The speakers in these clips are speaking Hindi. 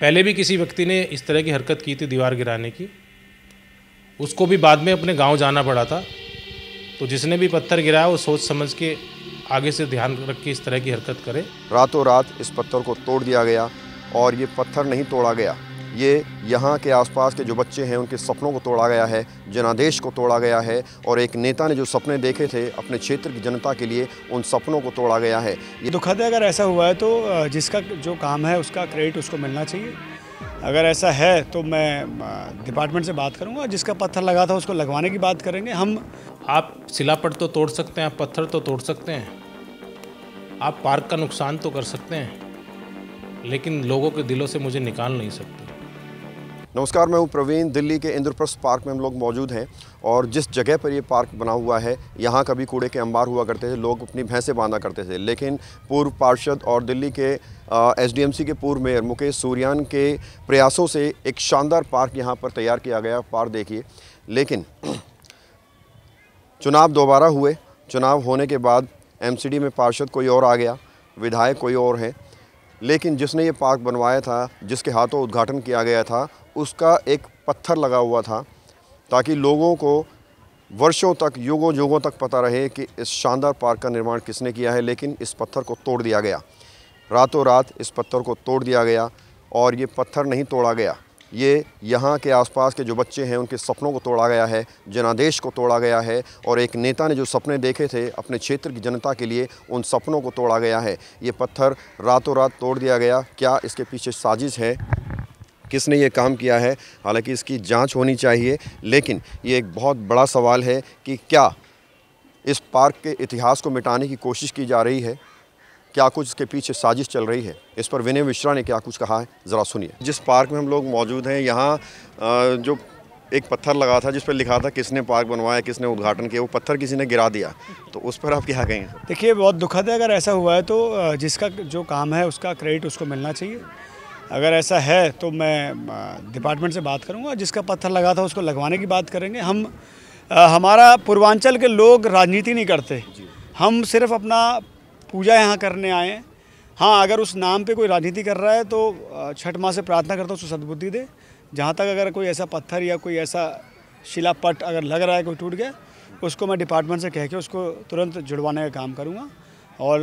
पहले भी किसी व्यक्ति ने इस तरह की हरकत की थी दीवार गिराने की उसको भी बाद में अपने गांव जाना पड़ा था तो जिसने भी पत्थर गिराया वो सोच समझ के आगे से ध्यान रख के इस तरह की हरकत करे रातों रात इस पत्थर को तोड़ दिया गया और ये पत्थर नहीं तोड़ा गया ये यहाँ के आसपास के जो बच्चे हैं उनके सपनों को तोड़ा गया है जनादेश को तोड़ा गया है और एक नेता ने जो सपने देखे थे अपने क्षेत्र की जनता के लिए उन सपनों को तोड़ा गया है ये दुखद है अगर ऐसा हुआ है तो जिसका जो काम है उसका क्रेडिट उसको मिलना चाहिए अगर ऐसा है तो मैं डिपार्टमेंट से बात करूंगा जिसका पत्थर लगा था उसको लगवाने की बात करेंगे हम आप सिलापट तो तोड़ सकते हैं आप पत्थर तो तोड़ सकते हैं आप पार्क का नुकसान तो कर सकते हैं लेकिन लोगों के दिलों से मुझे निकाल नहीं सकते नमस्कार मैं हूँ प्रवीण दिल्ली के इंद्रप्रस्थ पार्क में हम लोग मौजूद हैं और जिस जगह पर ये पार्क बना हुआ है यहाँ कभी कूड़े के अंबार हुआ करते थे लोग अपनी भैंसें बांधा करते थे लेकिन पूर्व पार्षद और दिल्ली के एसडीएमसी के पूर्व मेयर मुकेश सूर्यान के प्रयासों से एक शानदार पार्क यहाँ पर तैयार किया गया पार्क देखिए लेकिन चुनाव दोबारा हुए चुनाव होने के बाद एम में पार्षद कोई और आ गया विधायक कोई और है लेकिन जिसने ये पार्क बनवाया था जिसके हाथों उद्घाटन किया गया था उसका एक पत्थर लगा हुआ था ताकि लोगों को वर्षों तक युगों युगों तक पता रहे कि इस शानदार पार्क का निर्माण किसने किया है लेकिन इस पत्थर को तोड़ दिया गया रातों रात इस पत्थर को तोड़ दिया गया और ये पत्थर नहीं तोड़ा गया ये यहाँ के आसपास के जो बच्चे हैं उनके सपनों को तोड़ा गया है जनादेश को तोड़ा गया है और एक नेता ने जो सपने देखे थे अपने क्षेत्र की जनता के लिए उन सपनों को तोड़ा गया है ये पत्थर रातों रात तोड़ दिया गया क्या इसके पीछे साजिश है किसने ये काम किया है हालांकि इसकी जांच होनी चाहिए लेकिन ये एक बहुत बड़ा सवाल है कि क्या इस पार्क के इतिहास को मिटाने की कोशिश की जा रही है क्या कुछ इसके पीछे साजिश चल रही है इस पर विनय मिश्रा ने क्या कुछ कहा है ज़रा सुनिए जिस पार्क में हम लोग मौजूद हैं यहाँ जो एक पत्थर लगा था जिस पर लिखा था किसने पार्क बनवाया किसने उद्घाटन किया वो पत्थर किसी ने गिरा दिया तो उस पर आप क्या कहेंगे देखिए बहुत दुखद है अगर ऐसा हुआ है तो जिसका जो काम है उसका क्रेडिट उसको मिलना चाहिए अगर ऐसा है तो मैं डिपार्टमेंट से बात करूँगा जिसका पत्थर लगा था उसको लगवाने की बात करेंगे हम आ, हमारा पूर्वांचल के लोग राजनीति नहीं करते हम सिर्फ अपना पूजा यहाँ करने आए हैं हाँ अगर उस नाम पे कोई राजनीति कर रहा है तो छठ माह से प्रार्थना करता हूँ उसको सदबुद्धि दे जहाँ तक अगर कोई ऐसा पत्थर या कोई ऐसा शिलापट अगर लग रहा है कोई टूट गया उसको मैं डिपार्टमेंट से कह के उसको तुरंत जुड़वाने का काम करूँगा और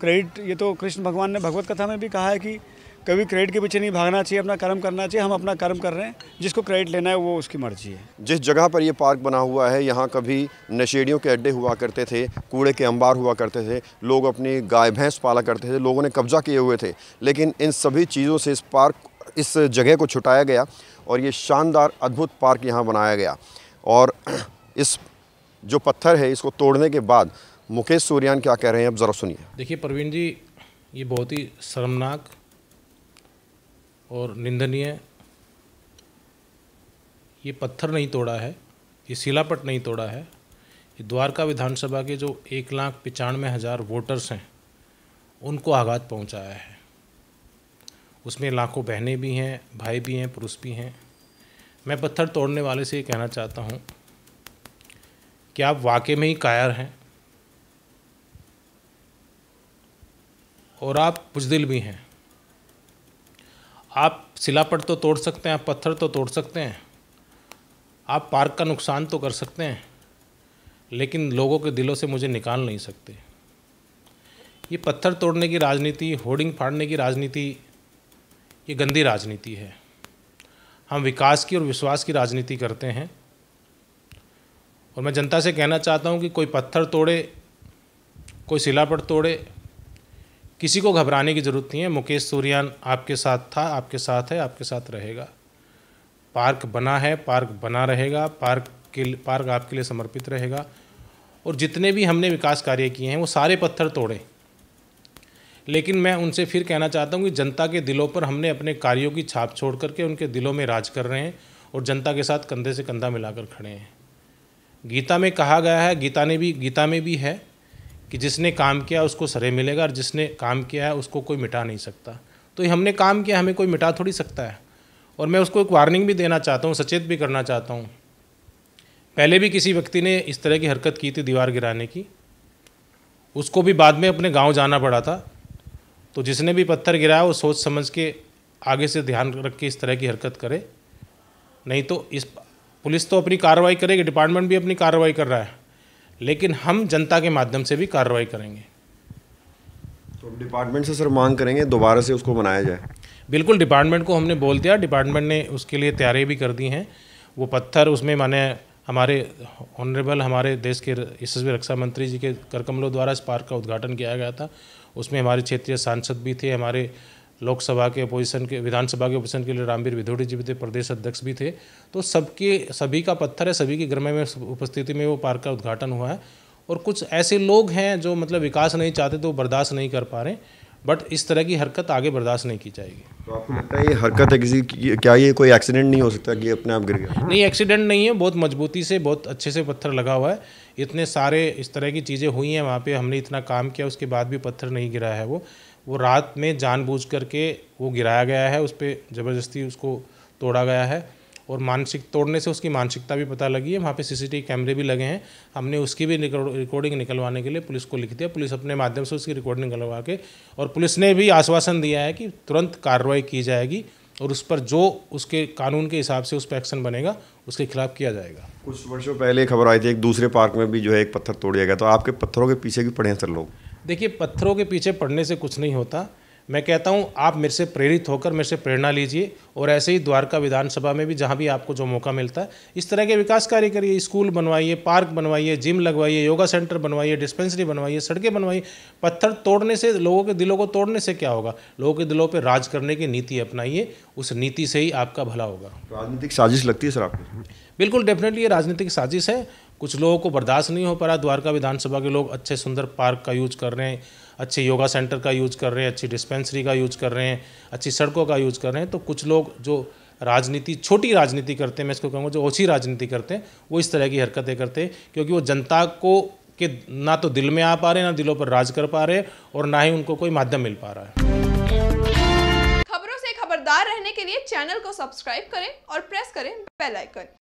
क्रेडिट ये तो कृष्ण भगवान ने भगवत कथा में भी कहा है कि कभी क्रेडिट के पीछे नहीं भागना चाहिए अपना कर्म करना चाहिए हम अपना कर्म कर रहे हैं जिसको क्रेडिट लेना है वो उसकी मर्जी है जिस जगह पर ये पार्क बना हुआ है यहाँ कभी नशेड़ियों के अड्डे हुआ करते थे कूड़े के अंबार हुआ करते थे लोग अपनी गाय भैंस पाला करते थे लोगों ने कब्जा किए हुए थे लेकिन इन सभी चीज़ों से इस पार्क इस जगह को छुटाया गया और ये शानदार अद्भुत पार्क यहाँ बनाया गया और इस जो पत्थर है इसको तोड़ने के बाद मुकेश सूर्यान क्या कह रहे हैं अब ज़रा सुनिए देखिए प्रवीण जी ये बहुत ही शर्मनाक और निंदनीय ये पत्थर नहीं तोड़ा है ये शिलापट नहीं तोड़ा है ये द्वारका विधानसभा के जो एक लाख पचानवे हज़ार वोटर्स हैं उनको आघात पहुंचाया है उसमें लाखों बहनें भी हैं भाई भी हैं पुरुष भी हैं मैं पत्थर तोड़ने वाले से ये कहना चाहता हूँ कि आप वाकई में ही कायर हैं और आप बुजदिल भी हैं आप सिलापट तो तोड़ सकते हैं आप पत्थर तो तोड़ सकते हैं आप पार्क का नुकसान तो कर सकते हैं लेकिन लोगों के दिलों से मुझे निकाल नहीं सकते ये पत्थर तोड़ने की राजनीति होर्डिंग फाड़ने की राजनीति ये गंदी राजनीति है हम विकास की और विश्वास की राजनीति करते हैं और मैं जनता से कहना चाहता हूँ कि कोई पत्थर तोड़े कोई सिलापट तोड़े किसी को घबराने की ज़रूरत नहीं है मुकेश सूर्यान आपके साथ था आपके साथ है आपके साथ रहेगा पार्क बना है पार्क बना रहेगा पार्क के पार्क आपके लिए समर्पित रहेगा और जितने भी हमने विकास कार्य किए हैं वो सारे पत्थर तोड़े लेकिन मैं उनसे फिर कहना चाहता हूँ कि जनता के दिलों पर हमने अपने कार्यों की छाप छोड़ करके उनके दिलों में राज कर रहे हैं और जनता के साथ कंधे से कंधा मिलाकर खड़े हैं गीता में कहा गया है गीता ने भी गीता में भी है कि जिसने काम किया उसको सरे मिलेगा और जिसने काम किया है उसको कोई मिटा नहीं सकता तो हमने काम किया हमें कोई मिटा थोड़ी सकता है और मैं उसको एक वार्निंग भी देना चाहता हूँ सचेत भी करना चाहता हूँ पहले भी किसी व्यक्ति ने इस तरह की हरकत की थी दीवार गिराने की उसको भी बाद में अपने गांव जाना पड़ा था तो जिसने भी पत्थर गिराया वो सोच समझ के आगे से ध्यान रख के इस तरह की हरकत करे नहीं तो इस पुलिस तो अपनी कार्रवाई करेगी डिपार्टमेंट भी अपनी कार्रवाई कर रहा है लेकिन हम जनता के माध्यम से भी कार्रवाई करेंगे तो डिपार्टमेंट से सर मांग करेंगे दोबारा से उसको बनाया जाए बिल्कुल डिपार्टमेंट को हमने बोल दिया डिपार्टमेंट ने उसके लिए तैयारी भी कर दी हैं वो पत्थर उसमें माने हमारे ऑनरेबल हमारे देश के यशस्वी रक्षा मंत्री जी के करकमलों द्वारा इस पार्क का उद्घाटन किया गया था उसमें हमारे क्षेत्रीय सांसद भी थे हमारे लोकसभा के अपोजिशन के विधानसभा के अपोजिशन के लिए रामवीर विधोड़ी जी भी थे प्रदेश अध्यक्ष भी थे तो सबके सभी का पत्थर है सभी की ग्रह में उपस्थिति में वो पार्क का उद्घाटन हुआ है और कुछ ऐसे लोग हैं जो मतलब विकास नहीं चाहते तो बर्दाश्त नहीं कर पा रहे बट इस तरह की हरकत आगे बर्दाश्त नहीं की जाएगी तो आपको लगता है ये हरकत है किसी क्या ये कोई एक्सीडेंट नहीं हो सकता कि अपने आप गिर गया नहीं एक्सीडेंट नहीं है बहुत मजबूती से बहुत अच्छे से पत्थर लगा हुआ है इतने सारे इस तरह की चीज़ें हुई हैं वहाँ पे हमने इतना काम किया उसके बाद भी पत्थर नहीं गिरा है वो वो रात में जानबूझ करके वो गिराया गया है उस पर ज़बरदस्ती उसको तोड़ा गया है और मानसिक तोड़ने से उसकी मानसिकता भी पता लगी है वहाँ पे सीसीटीवी कैमरे भी लगे हैं हमने उसकी भी रिकॉर्डिंग निकलवाने के लिए पुलिस को लिख दिया पुलिस अपने माध्यम से उसकी रिकॉर्डिंग निकलवा के और पुलिस ने भी आश्वासन दिया है कि तुरंत कार्रवाई की जाएगी और उस पर जो उसके कानून के हिसाब से उस पर एक्शन बनेगा उसके खिलाफ किया जाएगा कुछ वर्षों पहले खबर आई थी एक दूसरे पार्क में भी जो है एक पत्थर तोड़ दिया गया तो आपके पत्थरों के पीछे भी पड़े हैं सर लोग देखिए पत्थरों के पीछे पड़ने से कुछ नहीं होता मैं कहता हूँ आप मेरे से प्रेरित होकर मेरे से प्रेरणा लीजिए और ऐसे ही द्वारका विधानसभा में भी जहाँ भी आपको जो मौका मिलता है इस तरह के विकास कार्य करिए स्कूल बनवाइए पार्क बनवाइए जिम लगवाइए योगा सेंटर बनवाइए डिस्पेंसरी बनवाइए सड़कें बनवाइए पत्थर तोड़ने से लोगों के दिलों को तोड़ने से क्या होगा लोगों के दिलों पर राज करने की नीति अपनाइए उस नीति से ही आपका भला होगा राजनीतिक साजिश लगती है सर आपको बिल्कुल डेफिनेटली ये राजनीतिक साजिश है कुछ लोगों को बर्दाश्त नहीं हो पा रहा द्वारका विधानसभा के लोग अच्छे सुंदर पार्क का यूज कर रहे हैं अच्छे योगा सेंटर का यूज़ कर रहे हैं अच्छी डिस्पेंसरी का यूज़ कर रहे हैं अच्छी सड़कों का यूज़ कर रहे हैं तो कुछ लोग जो राजनीति छोटी राजनीति करते हैं मैं इसको कहूँगा जो ओछी राजनीति करते हैं वो इस तरह की हरकतें करते हैं क्योंकि वो जनता को के ना तो दिल में आ पा रहे ना दिलों पर राज कर पा रहे और ना ही उनको कोई माध्यम मिल पा रहा है खबरों से खबरदार रहने के लिए चैनल को सब्सक्राइब करें और प्रेस करें बेल आइकन